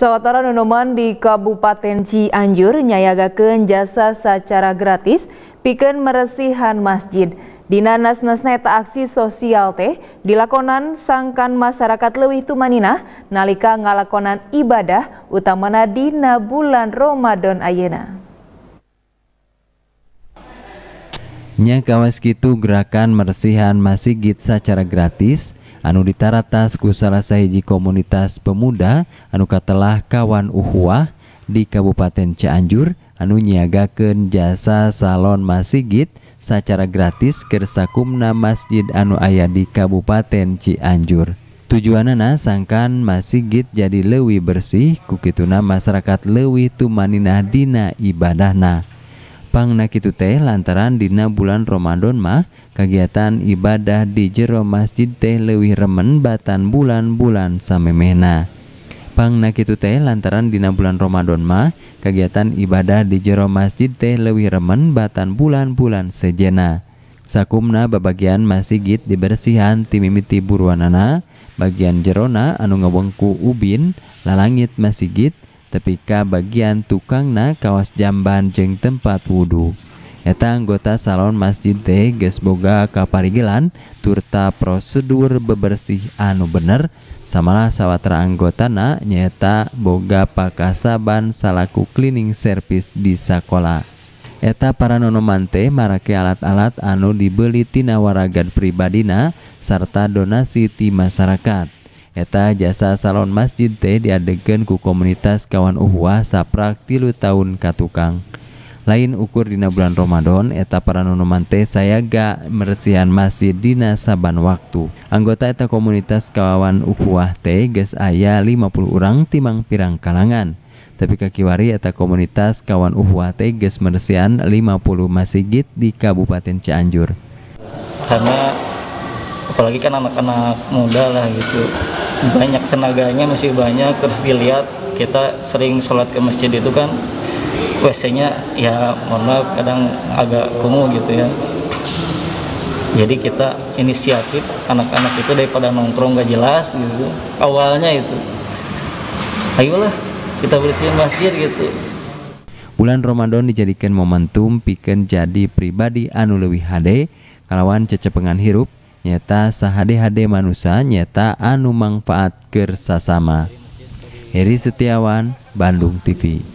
Sawatara Nonoman di Kabupaten Cianjur nyayagakeun jasa secara gratis piken meresihan masjid. Dina nasnesna eta aksi sosial teh dilakonan sangkan masyarakat Lewi tumanina nalika ngalakonan ibadah utamana dina bulan Ramadan Ayena. Nya kawas gitu gerakan mersihan masih git secara gratis anu ditaratas ku salah sahiji komunitas pemuda anu katelah kawan uhuah di Kabupaten Cianjur anu nyiagakeun jasa salon masigit secara gratis kersakumna masjid anu aya di Kabupaten Cianjur. Tujuanana sangkan masigit jadi lewi bersih kukituna masyarakat lewi tumaninah dina ibadahna. Pang kitu teh lantaran dina bulan Ramadan mah kegiatan ibadah di jero masjid teh lewi remen batan bulan-bulan samemehna. Pang kitu teh lantaran dina bulan Ramadan mah kegiatan ibadah di jero masjid teh lewi remen batan bulan-bulan sejena. Sakumna babagian masjid dibersihan timimiti buruanana, bagian jerona anu ngewengku ubin, lalangit masjid, teka bagian tukang nahkawas jam bannceng tempat wudhu eta anggota salon Masjinte ges Boga kaparigilan turta prosedur bebersih anu bener samalah sawwatra anggotana nyeeta Boga pakasaaban salaku cleaning service di sekolah eta para nonomaante maraai alat-alat anu dibelitinanawagan pribadina serta dona Siiti masyarakat atau Eta jasa salon masjid teh diadegan ku komunitas kawan uhwa saprak tilu tahun katukang. Lain ukur dina bulan Ramadan eta para nunuman teh saya ga meresian masjid dina saban waktu. Anggota eta komunitas kawan uhwah teh geus aya 50 orang timang pirang kalangan. Tapi kakiwari eta komunitas kawan uhwah teh geus meresian 50 masjid di Kabupaten Cianjur. Karena apalagi kan anak-anak muda lah gitu banyak tenaganya masih banyak terus dilihat kita sering sholat ke masjid itu kan WC-nya ya mohon maaf kadang agak kumuh gitu ya jadi kita inisiatif anak-anak itu daripada nongkrong gak jelas gitu awalnya itu ayolah kita bersihin masjid gitu bulan Ramadan dijadikan momentum piken jadi pribadi anu lebih hade kalawan cecepengan hirup nyata sahade-hade manusia nyata anu manfaat ker Heri Setiawan Bandung TV